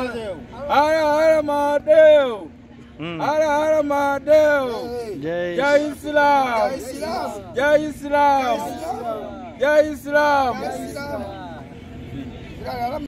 Mahadev. Hara Hara Mahadev. Hara Hara Mahadev. Jai Islam. Jai Islam. Jai Islam.